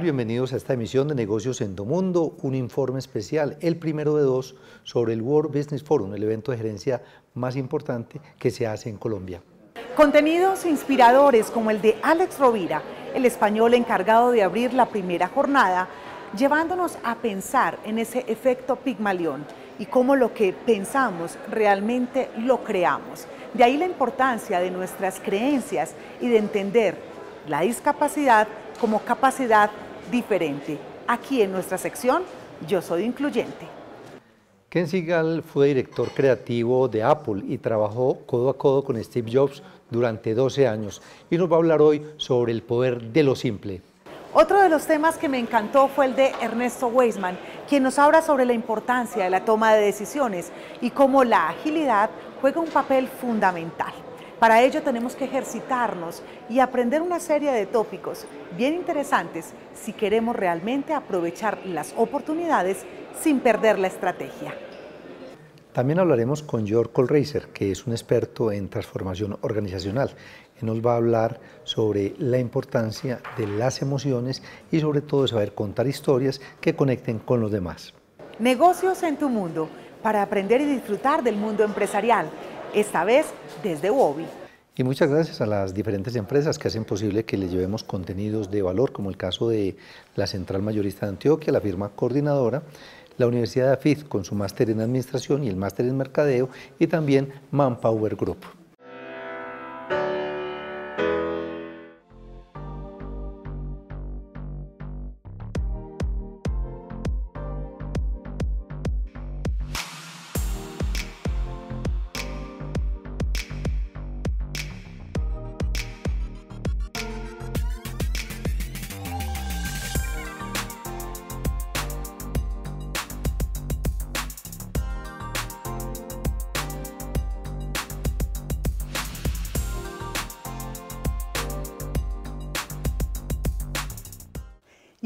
Bienvenidos a esta emisión de Negocios en tu Mundo, un informe especial, el primero de dos, sobre el World Business Forum, el evento de gerencia más importante que se hace en Colombia. Contenidos inspiradores como el de Alex Rovira, el español encargado de abrir la primera jornada, llevándonos a pensar en ese efecto Pigmalión y cómo lo que pensamos realmente lo creamos. De ahí la importancia de nuestras creencias y de entender la discapacidad como capacidad diferente. Aquí en nuestra sección Yo Soy Incluyente. Ken Seagal fue director creativo de Apple y trabajó codo a codo con Steve Jobs durante 12 años y nos va a hablar hoy sobre el poder de lo simple. Otro de los temas que me encantó fue el de Ernesto Weisman, quien nos habla sobre la importancia de la toma de decisiones y cómo la agilidad juega un papel fundamental. Para ello tenemos que ejercitarnos y aprender una serie de tópicos bien interesantes si queremos realmente aprovechar las oportunidades sin perder la estrategia. También hablaremos con George Colreiser, que es un experto en transformación organizacional. que nos va a hablar sobre la importancia de las emociones y sobre todo saber contar historias que conecten con los demás. Negocios en tu mundo, para aprender y disfrutar del mundo empresarial esta vez desde Bobby. Y muchas gracias a las diferentes empresas que hacen posible que les llevemos contenidos de valor, como el caso de la Central Mayorista de Antioquia, la firma coordinadora, la Universidad de AFID con su máster en Administración y el máster en Mercadeo, y también Manpower Group.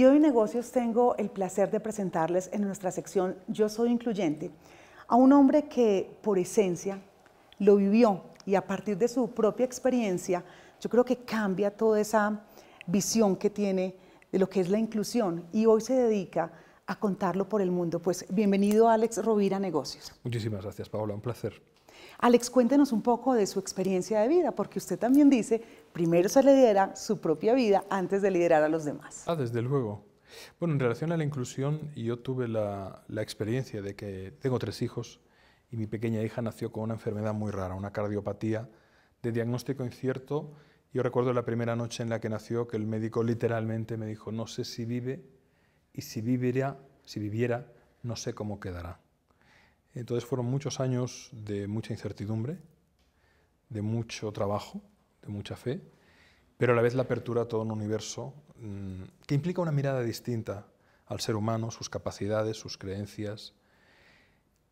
Y hoy en negocios tengo el placer de presentarles en nuestra sección Yo Soy Incluyente a un hombre que por esencia lo vivió y a partir de su propia experiencia yo creo que cambia toda esa visión que tiene de lo que es la inclusión y hoy se dedica a contarlo por el mundo. Pues bienvenido Alex Rovira Negocios. Muchísimas gracias Paola, un placer. Alex, cuéntenos un poco de su experiencia de vida, porque usted también dice, primero se lidera su propia vida antes de liderar a los demás. Ah, desde luego. Bueno, en relación a la inclusión, yo tuve la, experiencia de que tengo tres hijos y mi pequeña hija nació con una enfermedad muy rara, una cardiopatía de diagnóstico incierto. Yo recuerdo la primera noche en la que nació que el médico literalmente me dijo, no sé si vive y si viviera, si viviera, no sé cómo quedará. Entonces fueron muchos años de mucha incertidumbre, de mucho trabajo, de mucha fe, pero a la vez la apertura a todo un universo mm, que implica una mirada distinta al ser humano, sus capacidades, sus creencias,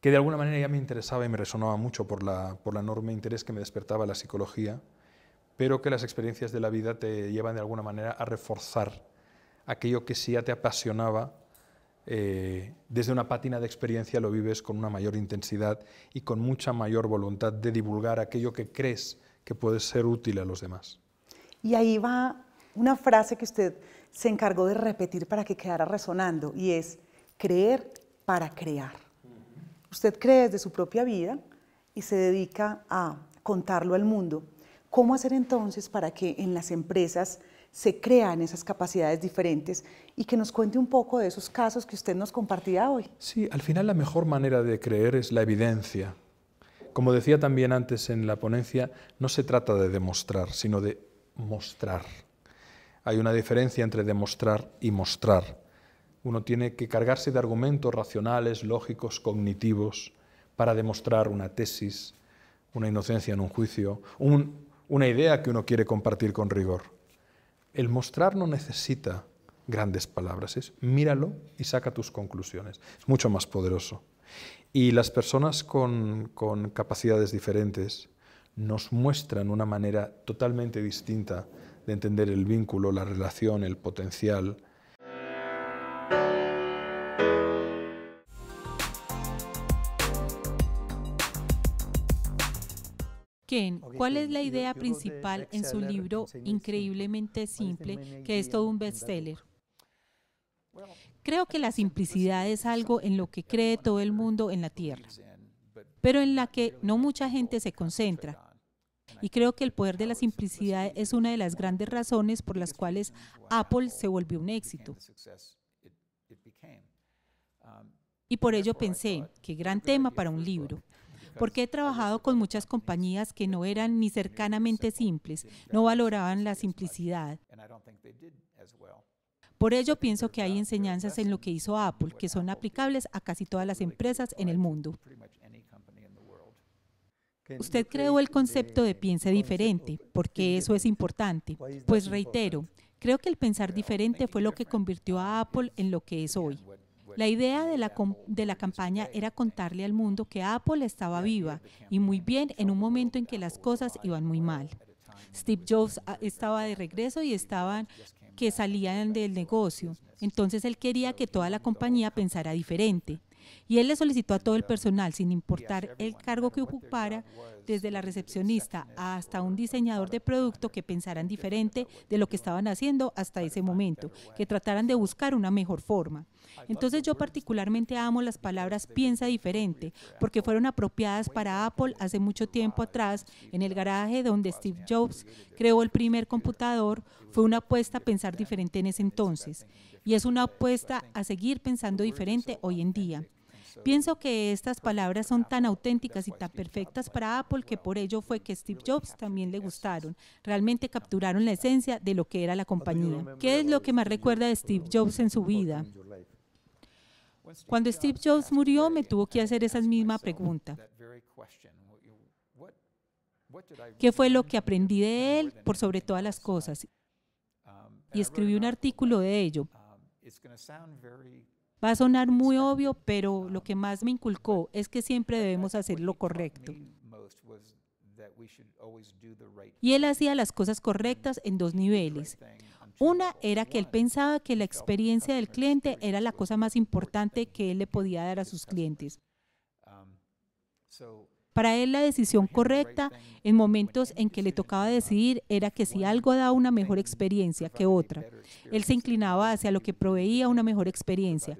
que de alguna manera ya me interesaba y me resonaba mucho por por el enorme interés que me despertaba la psicología, pero que las experiencias de la vida te llevan de alguna manera a reforzar aquello que sí ya te apasionaba eh, desde una pátina de experiencia lo vives con una mayor intensidad y con mucha mayor voluntad de divulgar aquello que crees que puede ser útil a los demás. Y ahí va una frase que usted se encargó de repetir para que quedara resonando y es creer para crear. Usted cree desde su propia vida y se dedica a contarlo al mundo. ¿Cómo hacer entonces para que en las empresas se crean esas capacidades diferentes y que nos cuente un poco de esos casos que usted nos compartía hoy. Sí, al final la mejor manera de creer es la evidencia. Como decía también antes en la ponencia, no se trata de demostrar, sino de mostrar. Hay una diferencia entre demostrar y mostrar. Uno tiene que cargarse de argumentos racionales, lógicos, cognitivos, para demostrar una tesis, una inocencia en un juicio, una idea que uno quiere compartir con rigor. El mostrar no necesita grandes palabras, es míralo y saca tus conclusiones. Es mucho más poderoso. Y las personas con, con capacidades diferentes nos muestran una manera totalmente distinta de entender el vínculo, la relación, el potencial, ¿Cuál es la idea principal en su libro increíblemente este simple, que es todo un bestseller? Creo que la simplicidad es algo en lo que cree todo el mundo en la Tierra, pero en la que no mucha gente se concentra. Y creo que el poder de la simplicidad es una de las grandes razones por las cuales Apple se volvió un éxito. Y por ello pensé, qué gran tema para un libro porque he trabajado con muchas compañías que no eran ni cercanamente simples, no valoraban la simplicidad. Por ello pienso que hay enseñanzas en lo que hizo Apple que son aplicables a casi todas las empresas en el mundo. Usted creó el concepto de piense diferente, porque eso es importante. Pues reitero, creo que el pensar diferente fue lo que convirtió a Apple en lo que es hoy. La idea de la, campaña era contarle al mundo que Apple estaba viva y muy bien en un momento en que las cosas iban muy mal. Steve Jobs ah, estaba de regreso y estaban que salían del negocio. Entonces él quería que toda la compañía pensara diferente. Y él le solicitó a todo el personal, sin importar el cargo que ocupara, desde la recepcionista hasta un diseñador de producto, que pensaran diferente de lo que estaban haciendo hasta ese momento, que trataran de buscar una mejor forma. Entonces yo particularmente amo las palabras piensa diferente, porque fueron apropiadas para Apple hace mucho tiempo atrás, en el garaje donde Steve Jobs creó el primer computador, fue una apuesta a pensar diferente en ese entonces, y es una apuesta a seguir pensando diferente hoy en día. Pienso que estas palabras son tan auténticas y tan perfectas para Apple que por ello fue que Steve Jobs también le gustaron. Realmente capturaron la esencia de lo que era la compañía. ¿Qué es lo que más recuerda de Steve Jobs en su vida? Cuando Steve Jobs murió, me tuvo que hacer esa misma pregunta. ¿Qué fue lo que aprendí de él por sobre todas las cosas? Y escribí un artículo de ello. Va a sonar muy obvio, pero lo que más me inculcó es que siempre debemos hacer lo correcto. Y él hacía las cosas correctas en dos niveles. Una era que él pensaba que la experiencia del cliente era la cosa más importante que él le podía dar a sus clientes. Um, Para él la decisión correcta en momentos en que le tocaba um, decidir era que si algo daba una mejor experiencia que otra, él se inclinaba hacia lo que proveía una mejor experiencia.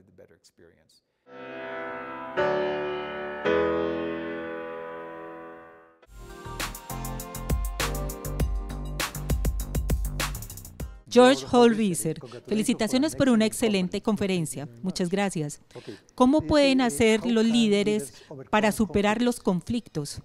George Reiser, felicitaciones por una excelente conferencia. Muchas gracias. ¿Cómo pueden hacer los líderes para superar los conflictos?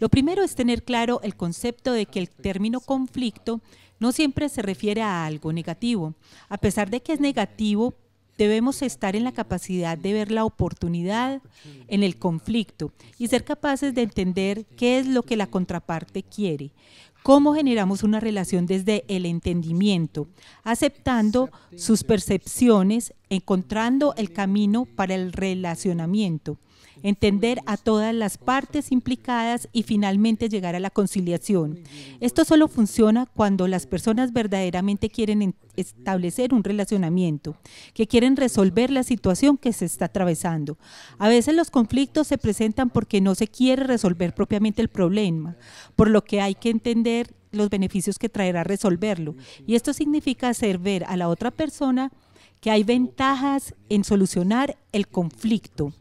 Lo primero es tener claro el concepto de que el término conflicto no siempre se refiere a algo negativo. A pesar de que es negativo, debemos estar en la capacidad de ver la oportunidad en el conflicto y ser capaces de entender qué es lo que la contraparte quiere cómo generamos una relación desde el entendimiento, aceptando sus percepciones, encontrando el camino para el relacionamiento entender a todas las partes implicadas y finalmente llegar a la conciliación. Esto solo funciona cuando las personas verdaderamente quieren establecer un relacionamiento, que quieren resolver la situación que se está atravesando. A veces los conflictos se presentan porque no se quiere resolver propiamente el problema, por lo que hay que entender los beneficios que traerá resolverlo. Y esto significa hacer ver a la otra persona que hay ventajas en solucionar el conflicto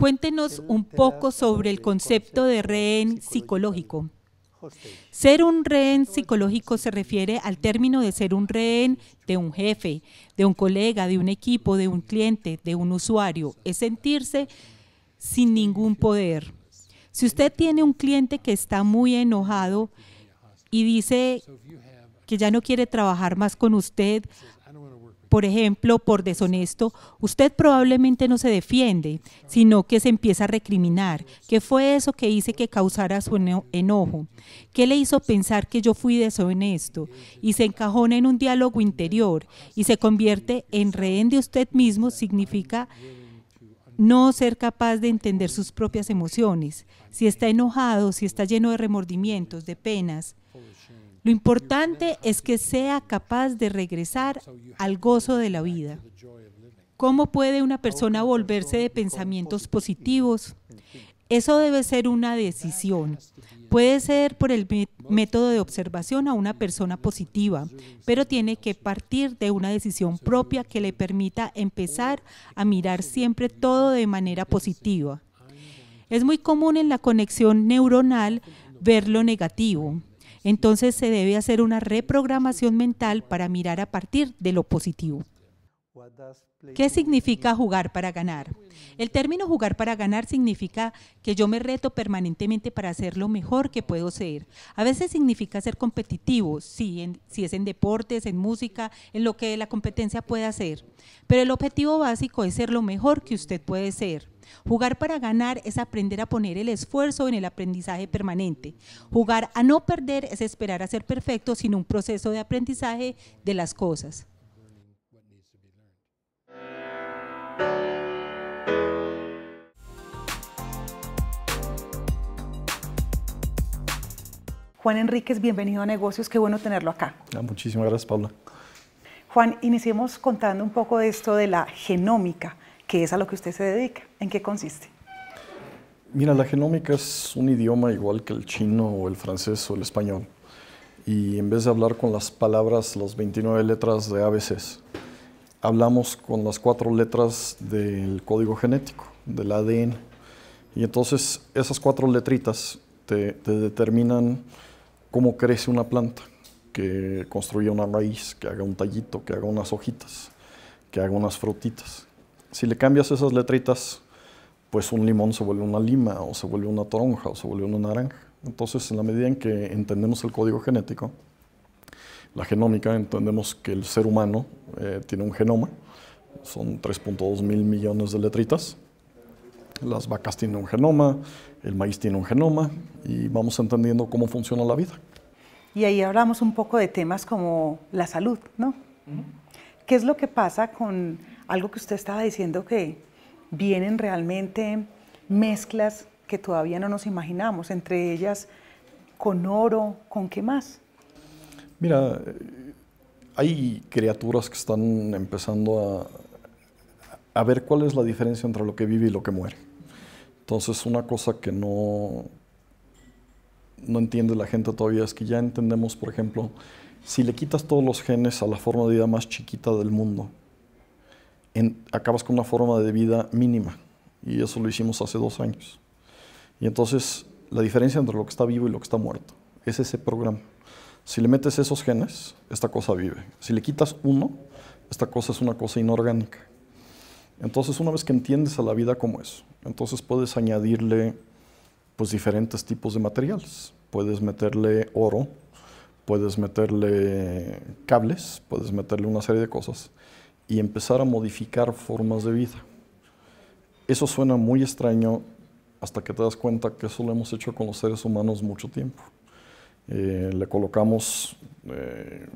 Cuéntenos un poco sobre el concepto de rehén psicológico. Ser un rehén psicológico se refiere al término de ser un rehén de un jefe, de un colega, de un equipo, de un cliente, de un usuario. Es sentirse sin ningún poder. Si usted tiene un cliente que está muy enojado y dice que ya no quiere trabajar más con usted, por ejemplo, por deshonesto, usted probablemente no se defiende, sino que se empieza a recriminar. ¿Qué fue eso que hice que causara su enojo? ¿Qué le hizo pensar que yo fui deshonesto? Y se encajona en un diálogo interior y se convierte en rehén de usted mismo, significa no ser capaz de entender sus propias emociones. Si está enojado, si está lleno de remordimientos, de penas, lo importante es que sea capaz de regresar al gozo de la vida. ¿Cómo puede una persona volverse de pensamientos positivos? Eso debe ser una decisión. Puede ser por el método de observación a una persona positiva, pero tiene que partir de una decisión propia que le permita empezar a mirar siempre todo de manera positiva. Es muy común en la conexión neuronal ver lo negativo. Entonces se debe hacer una reprogramación mental para mirar a partir de lo positivo. ¿Qué significa jugar para ganar? El término jugar para ganar significa que yo me reto permanentemente para hacer lo mejor que puedo ser. A veces significa ser competitivo, si, es en deportes, en música, en lo que la competencia pueda hacer. Pero el objetivo básico es ser lo mejor que usted puede ser. Jugar para ganar es aprender a poner el esfuerzo en el aprendizaje permanente. Jugar a no perder es esperar a ser perfecto sin un proceso de aprendizaje de las cosas. Juan Enríquez, bienvenido a Negocios, qué bueno tenerlo acá. Ah, muchísimas gracias, Paula. Juan, iniciemos contando un poco de esto de la genómica, que es a lo que usted se dedica. ¿En qué consiste? Mira, la genómica es un idioma igual que el chino o el francés o el español. Y en vez de hablar con las palabras, las 29 letras de ABCs, hablamos con las cuatro letras del código genético, del ADN. Y entonces esas cuatro letritas te, te determinan cómo crece una planta, que construya una raíz, que haga un tallito, que haga unas hojitas, que haga unas frutitas. Si le cambias esas letritas, pues un limón se vuelve una lima, o se vuelve una toronja, o se vuelve una naranja. Entonces, en la medida en que entendemos el código genético, la genómica, entendemos que el ser humano eh, tiene un genoma, son 3.2 mil millones de letritas. Las vacas tienen un genoma, el maíz tiene un genoma y vamos entendiendo cómo funciona la vida. Y ahí hablamos un poco de temas como la salud, ¿no? ¿Qué es lo que pasa con algo que usted estaba diciendo que vienen realmente mezclas que todavía no nos imaginamos, entre ellas con oro, con qué más? Mira, eh, hay criaturas que están empezando a ver cuál es la diferencia entre lo que vive y lo que muere. Entonces, una cosa que no, no entiende la gente todavía es que ya entendemos, por ejemplo, si le quitas todos los genes a la forma de vida más chiquita del mundo, acabas con una forma de vida mínima. Y eso lo hicimos hace dos años. Y entonces, la diferencia entre lo que está vivo y lo que está muerto es ese programa. Si le metes esos genes, esta cosa vive. Si le quitas uno, esta cosa es una cosa inorgánica. Entonces, una vez que entiendes a la vida como es, entonces puedes añadirle pues, diferentes tipos de materiales. Puedes meterle oro, puedes meterle cables, puedes meterle una serie de cosas y empezar a modificar formas de vida. Eso suena muy extraño hasta que te das cuenta que eso lo hemos hecho con los seres humanos mucho tiempo. Eh, le colocamos eh,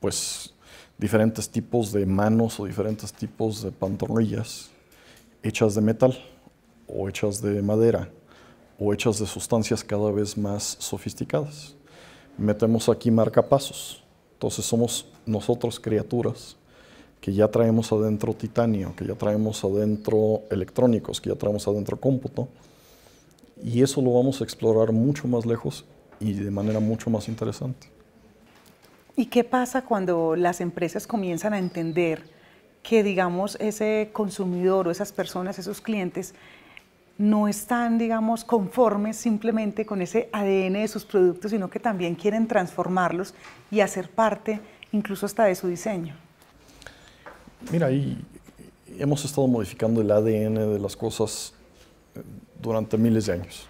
pues diferentes tipos de manos o diferentes tipos de pantorrillas hechas de metal o hechas de madera o hechas de sustancias cada vez más sofisticadas. Metemos aquí marcapasos. Entonces somos nosotros criaturas que ya traemos adentro titanio, que ya traemos adentro electrónicos, que ya traemos adentro cómputo. Y eso lo vamos a explorar mucho más lejos y de manera mucho más interesante. ¿Y qué pasa cuando las empresas comienzan a entender que, digamos, ese consumidor o esas personas, esos clientes, no están, digamos, conformes simplemente con ese ADN de sus productos, sino que también quieren transformarlos y hacer parte incluso hasta de su diseño? Mira, y hemos estado modificando el ADN de las cosas eh, durante miles de años.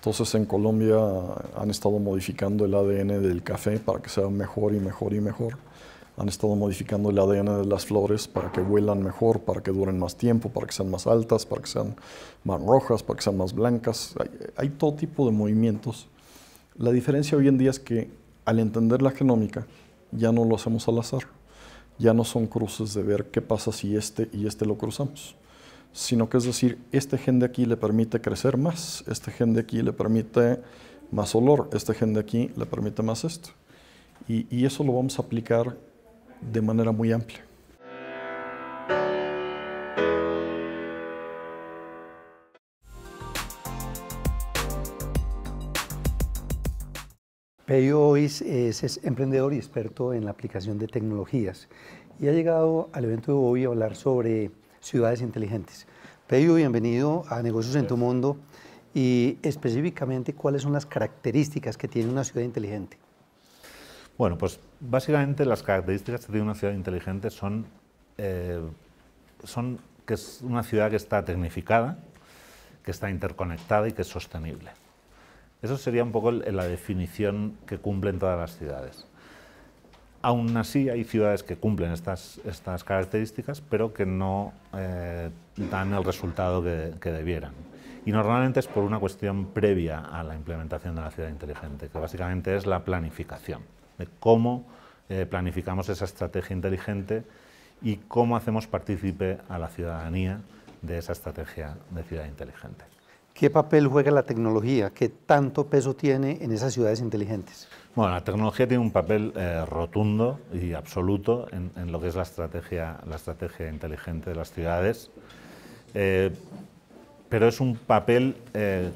Entonces en Colombia han estado modificando el ADN del café para que sea mejor y mejor y mejor. Han estado modificando el ADN de las flores para que vuelan mejor, para que duren más tiempo, para que sean más altas, para que sean más rojas, para que sean más blancas. Hay, hay todo tipo de movimientos. La diferencia hoy en día es que al entender la genómica ya no lo hacemos al azar. Ya no son cruces de ver qué pasa si este y este lo cruzamos sino que es decir, este gen de aquí le permite crecer más, este gen de aquí le permite más olor, este gen de aquí le permite más esto. Y, eso lo vamos a aplicar de manera muy amplia. Peyo Ois es, es, emprendedor y experto en la aplicación de tecnologías y ha llegado al evento de hoy a hablar sobre ciudades inteligentes. Pedro, bienvenido a Negocios en tu Mundo y específicamente cuáles son las características que tiene una ciudad inteligente. Bueno, pues básicamente las características que tiene una ciudad inteligente son, eh, son que es una ciudad que está tecnificada, que está interconectada y que es sostenible. Eso sería un poco la definición que cumplen todas las ciudades. Aún así, hay ciudades que cumplen estas, características, pero que no eh, dan el resultado que, debieran. Y normalmente es por una cuestión previa a la implementación de la ciudad inteligente, que básicamente es la planificación, de cómo eh, planificamos esa estrategia inteligente y cómo hacemos partícipe a la ciudadanía de esa estrategia de ciudad inteligente. ¿Qué papel juega la tecnología? ¿Qué tanto peso tiene en esas ciudades inteligentes? Bueno, la tecnología tiene un papel eh, rotundo y absoluto en, lo que es la estrategia, la estrategia inteligente de las ciudades, eh, pero es un papel eh,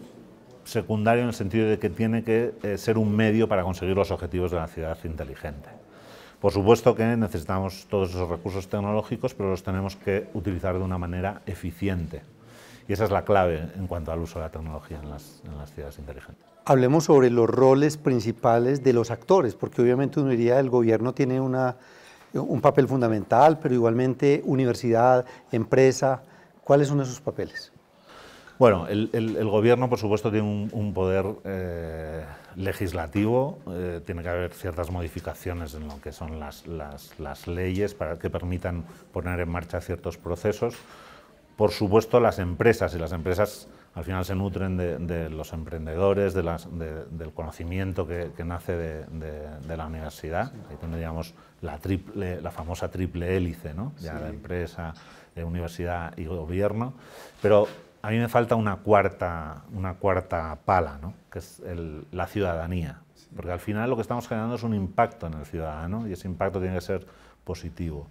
secundario en el sentido de que tiene que ser un medio para conseguir los objetivos de la ciudad inteligente. Por supuesto que necesitamos todos esos recursos tecnológicos, pero los tenemos que utilizar de una manera eficiente y esa es la clave en cuanto al uso de la tecnología en las, ciudades inteligentes. Hablemos sobre los roles principales de los actores, porque obviamente uno diría el gobierno tiene un papel fundamental, pero igualmente universidad, empresa, ¿cuáles son esos papeles? Bueno, el, gobierno, por supuesto, tiene un, poder eh, legislativo, eh, tiene que haber ciertas modificaciones en lo que son las, las leyes para que permitan poner en marcha ciertos procesos por supuesto, las empresas, y las empresas al final se nutren de, los emprendedores, del conocimiento que, nace de, la universidad. Ahí tendríamos la, famosa triple hélice, ¿no? ya la empresa, la universidad y gobierno. Pero a mí me falta una cuarta, una cuarta pala, ¿no? que es la ciudadanía. Porque al final lo que estamos generando es un impacto en el ciudadano y ese impacto tiene que ser positivo.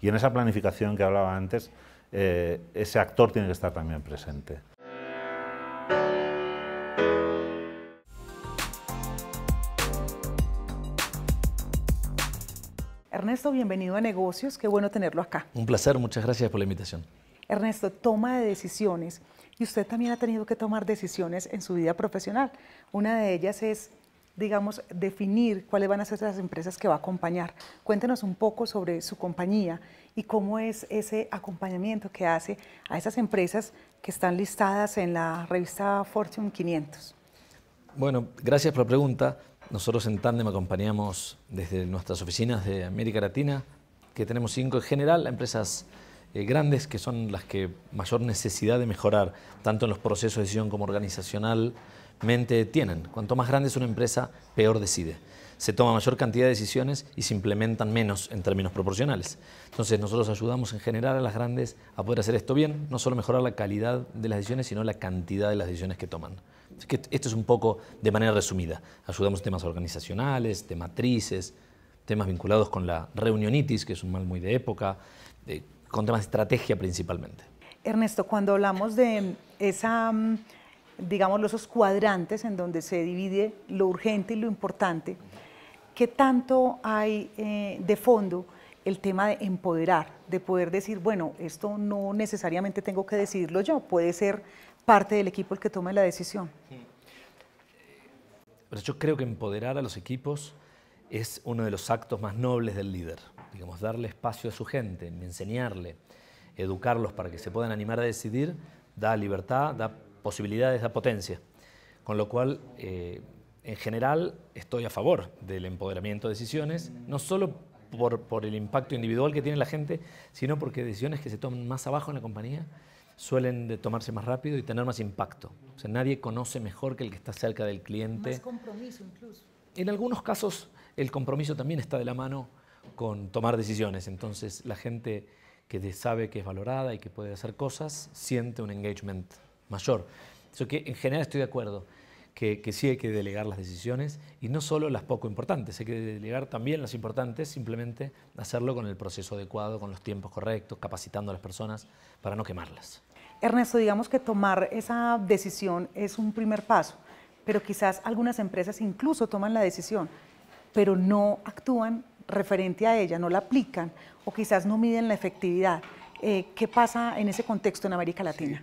Y en esa planificación que hablaba antes, eh, ese actor tiene que estar también presente. Ernesto, bienvenido a Negocios, qué bueno tenerlo acá. Un placer, muchas gracias por la invitación. Ernesto, toma de decisiones. Y usted también ha tenido que tomar decisiones en su vida profesional. Una de ellas es digamos, definir cuáles van a ser las empresas que va a acompañar. Cuéntenos un poco sobre su compañía y cómo es ese acompañamiento que hace a esas empresas que están listadas en la revista Fortune 500. Bueno, gracias por la pregunta. Nosotros en Tandem acompañamos desde nuestras oficinas de América Latina, que tenemos cinco en general, a empresas eh, grandes que son las que mayor necesidad de mejorar, tanto en los procesos de decisión como organizacional, mente tienen. Cuanto más grande es una empresa, peor decide. Se toma mayor cantidad de decisiones y se implementan menos en términos proporcionales. Entonces nosotros ayudamos en general a las grandes a poder hacer esto bien, no solo mejorar la calidad de las decisiones, sino la cantidad de las decisiones que toman. que esto es un poco de manera resumida. Ayudamos temas organizacionales, de matrices, temas vinculados con la reunionitis, que es un mal muy de época, eh, con temas de estrategia principalmente. Ernesto, cuando hablamos de esa mm, digamos, esos cuadrantes en donde se divide lo urgente y lo importante, ¿qué tanto hay eh, de fondo el tema de empoderar, de poder decir, bueno, esto no necesariamente tengo que decidirlo yo, puede ser parte del equipo el que tome la decisión? Mm. Pero pues yo creo que empoderar a los equipos es uno de los actos más nobles del líder, digamos, darle espacio a su gente, enseñarle, educarlos para que se puedan animar a decidir, da libertad, da posibilidades da potencia. Con lo cual, eh, en general, estoy a favor del empoderamiento de decisiones, no solo por, el impacto individual que tiene la gente, sino porque decisiones que se toman más abajo en la compañía suelen de tomarse más rápido y tener más impacto. O sea, nadie conoce mejor que el que está cerca del cliente. Más compromiso incluso. En algunos casos el compromiso también está de la mano con tomar decisiones. Entonces la gente que sabe que es valorada y que puede hacer cosas siente un engagement mayor. Eso que en general estoy de acuerdo, que, sí hay que delegar las decisiones y no solo las poco importantes, hay que delegar también las importantes, simplemente hacerlo con el proceso adecuado, con los tiempos correctos, capacitando a las personas para no quemarlas. Ernesto, digamos que tomar esa decisión es un primer paso, pero quizás algunas empresas incluso toman la decisión, pero no actúan referente a ella, no la aplican o quizás no miden la efectividad. Eh, ¿Qué pasa en ese contexto en América Latina?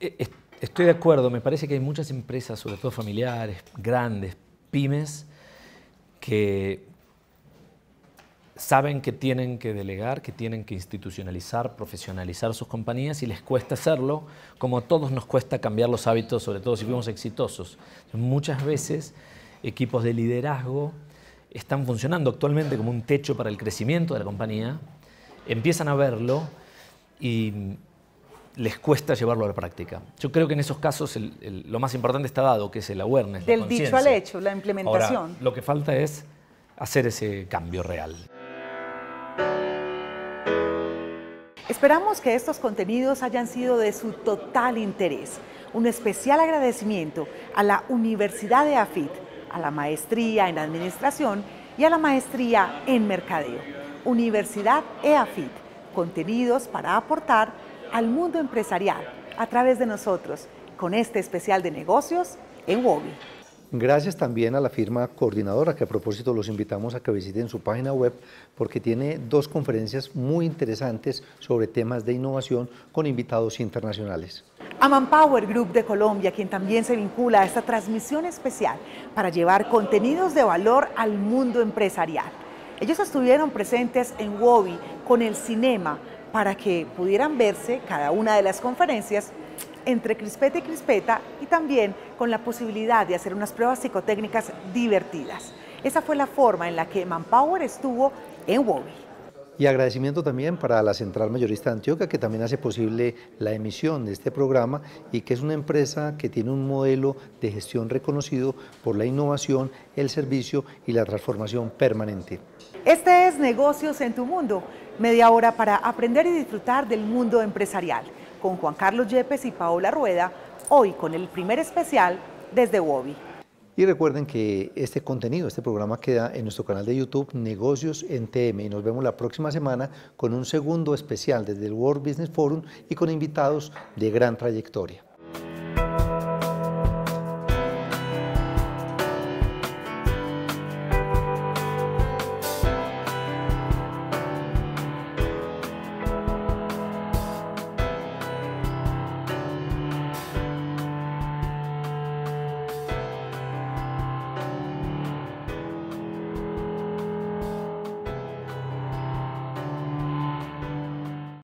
Eh, eh, estoy de acuerdo, me parece que hay muchas empresas, sobre todo familiares, grandes, pymes, que saben que tienen que delegar, que tienen que institucionalizar, profesionalizar sus compañías y les cuesta hacerlo, como a todos nos cuesta cambiar los hábitos, sobre todo si fuimos exitosos. Muchas veces equipos de liderazgo están funcionando actualmente como un techo para el crecimiento de la compañía, empiezan a verlo y les cuesta llevarlo a la práctica. Yo creo que en esos casos lo más importante está dado, que es el awareness. Del dicho al hecho, la implementación. Ahora, lo que falta es hacer ese cambio real. Esperamos que estos contenidos hayan sido de su total interés. Un especial agradecimiento a la Universidad de AFIT, a la Maestría en Administración y a la Maestría en Mercadeo. Universidad EAFIT, contenidos para aportar al mundo empresarial a través de nosotros con este especial de negocios en Wobi. Gracias también a la firma coordinadora, que a propósito los invitamos a que visiten su página web porque tiene dos conferencias muy interesantes sobre temas de innovación con invitados internacionales. a Manpower Group de Colombia, quien también se vincula a esta transmisión especial para llevar contenidos de valor al mundo empresarial. Ellos estuvieron presentes en WOBI con el cinema para que pudieran verse cada una de las conferencias entre crispeta y crispeta y también con la posibilidad de hacer unas pruebas psicotécnicas divertidas. Esa fue la forma en la que Manpower estuvo en Wobi. Y agradecimiento también para la Central Mayorista de Antioquia, que también hace posible la emisión de este programa y que es una empresa que tiene un modelo de gestión reconocido por la innovación, el servicio y la transformación permanente. Este es Negocios en tu Mundo media hora para aprender y disfrutar del mundo empresarial, con Juan Carlos Yepes y Paola Rueda, hoy con el primer especial desde Wobi. Y recuerden que este contenido, este programa queda en nuestro canal de YouTube Negocios en TM y nos vemos la próxima semana con un segundo especial desde el World Business Forum y con invitados de gran trayectoria.